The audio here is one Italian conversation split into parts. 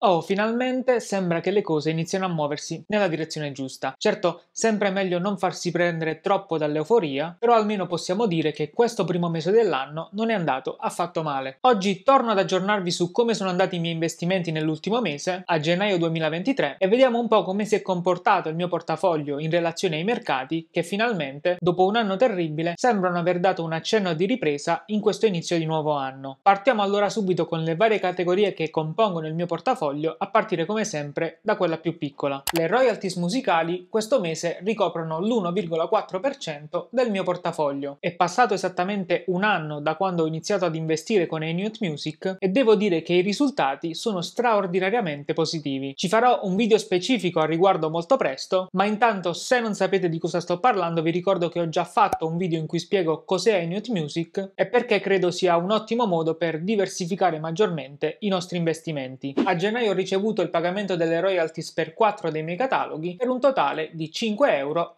Oh, finalmente sembra che le cose iniziano a muoversi nella direzione giusta. Certo, sempre meglio non farsi prendere troppo dall'euforia, però almeno possiamo dire che questo primo mese dell'anno non è andato affatto male. Oggi torno ad aggiornarvi su come sono andati i miei investimenti nell'ultimo mese, a gennaio 2023, e vediamo un po' come si è comportato il mio portafoglio in relazione ai mercati che finalmente, dopo un anno terribile, sembrano aver dato un accenno di ripresa in questo inizio di nuovo anno. Partiamo allora subito con le varie categorie che compongono il mio portafoglio portafoglio, a partire come sempre da quella più piccola. Le royalties musicali questo mese ricoprono l'1,4% del mio portafoglio. È passato esattamente un anno da quando ho iniziato ad investire con Enut Music e devo dire che i risultati sono straordinariamente positivi. Ci farò un video specifico al riguardo molto presto, ma intanto se non sapete di cosa sto parlando vi ricordo che ho già fatto un video in cui spiego cos'è Enut Music e perché credo sia un ottimo modo per diversificare maggiormente i nostri investimenti. A gennaio gennaio ho ricevuto il pagamento delle royalties per 4 dei miei cataloghi per un totale di 5,32 euro.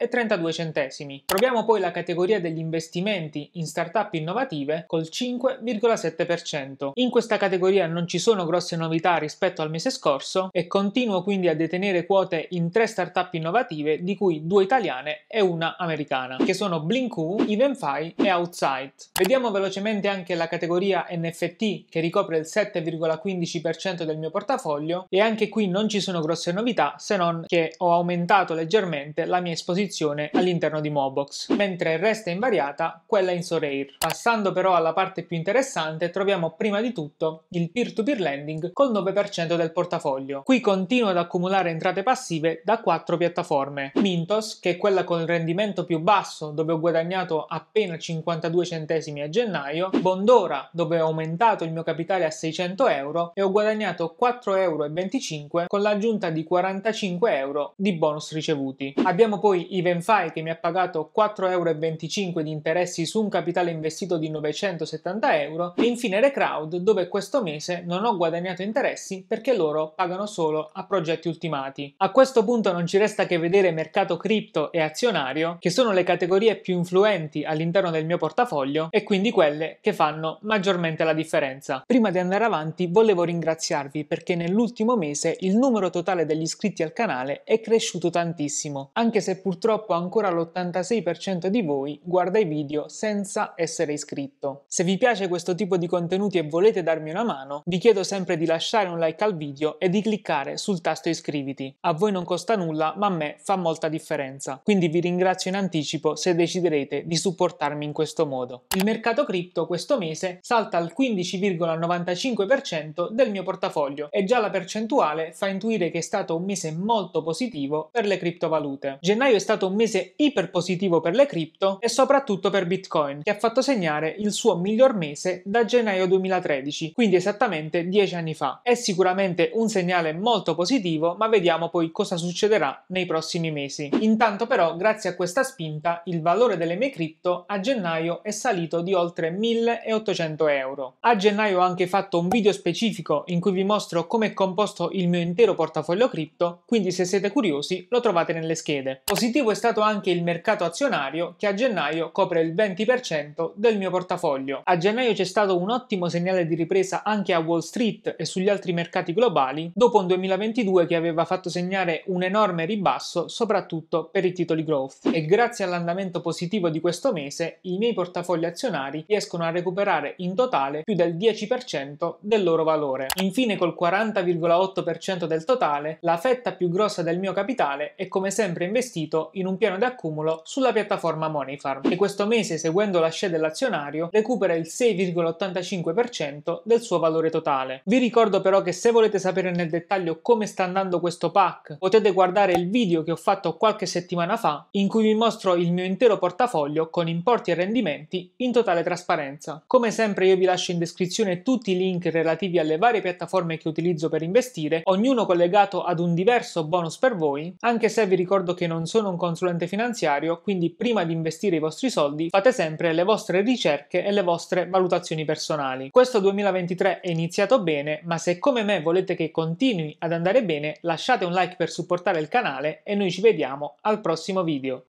Troviamo poi la categoria degli investimenti in startup innovative col 5,7%. In questa categoria non ci sono grosse novità rispetto al mese scorso e continuo quindi a detenere quote in 3 startup innovative di cui 2 italiane e una americana, che sono BlinkU, EvenFi e Outside. Vediamo velocemente anche la categoria NFT che ricopre il 7,15% del mio portafoglio portafoglio e anche qui non ci sono grosse novità se non che ho aumentato leggermente la mia esposizione all'interno di Mobox, mentre resta invariata quella in Sorair. Passando però alla parte più interessante troviamo prima di tutto il peer-to-peer -peer lending col 9% del portafoglio. Qui continuo ad accumulare entrate passive da 4 piattaforme. Mintos, che è quella con il rendimento più basso dove ho guadagnato appena 52 centesimi a gennaio, Bondora dove ho aumentato il mio capitale a 600 euro e ho guadagnato 4 euro 4,25€ con l'aggiunta di 45 euro di bonus ricevuti. Abbiamo poi Evenfy che mi ha pagato 4,25 euro di interessi su un capitale investito di 970 euro e infine Recrowd dove questo mese non ho guadagnato interessi perché loro pagano solo a progetti ultimati. A questo punto non ci resta che vedere mercato cripto e azionario che sono le categorie più influenti all'interno del mio portafoglio e quindi quelle che fanno maggiormente la differenza. Prima di andare avanti volevo ringraziarvi perché nel nell'ultimo mese il numero totale degli iscritti al canale è cresciuto tantissimo, anche se purtroppo ancora l'86% di voi guarda i video senza essere iscritto. Se vi piace questo tipo di contenuti e volete darmi una mano, vi chiedo sempre di lasciare un like al video e di cliccare sul tasto iscriviti. A voi non costa nulla, ma a me fa molta differenza, quindi vi ringrazio in anticipo se deciderete di supportarmi in questo modo. Il mercato cripto questo mese salta al 15,95% del mio portafoglio e già la percentuale fa intuire che è stato un mese molto positivo per le criptovalute. Gennaio è stato un mese iper positivo per le cripto e soprattutto per Bitcoin, che ha fatto segnare il suo miglior mese da gennaio 2013, quindi esattamente 10 anni fa. È sicuramente un segnale molto positivo, ma vediamo poi cosa succederà nei prossimi mesi. Intanto però, grazie a questa spinta, il valore delle mie cripto a gennaio è salito di oltre 1800 euro. A gennaio ho anche fatto un video specifico in cui vi mostro come è composto il mio intero portafoglio cripto, quindi se siete curiosi lo trovate nelle schede. Positivo è stato anche il mercato azionario che a gennaio copre il 20% del mio portafoglio. A gennaio c'è stato un ottimo segnale di ripresa anche a Wall Street e sugli altri mercati globali, dopo un 2022 che aveva fatto segnare un enorme ribasso soprattutto per i titoli growth. E grazie all'andamento positivo di questo mese, i miei portafogli azionari riescono a recuperare in totale più del 10% del loro valore. Infine col 40 40,8% del totale, la fetta più grossa del mio capitale è come sempre investito in un piano di accumulo sulla piattaforma Moneyfarm e questo mese, seguendo la scia dell'azionario, recupera il 6,85% del suo valore totale. Vi ricordo però che se volete sapere nel dettaglio come sta andando questo pack, potete guardare il video che ho fatto qualche settimana fa in cui vi mostro il mio intero portafoglio con importi e rendimenti in totale trasparenza. Come sempre io vi lascio in descrizione tutti i link relativi alle varie piattaforme che utilizzo utilizzo per investire, ognuno collegato ad un diverso bonus per voi, anche se vi ricordo che non sono un consulente finanziario, quindi prima di investire i vostri soldi fate sempre le vostre ricerche e le vostre valutazioni personali. Questo 2023 è iniziato bene, ma se come me volete che continui ad andare bene, lasciate un like per supportare il canale e noi ci vediamo al prossimo video.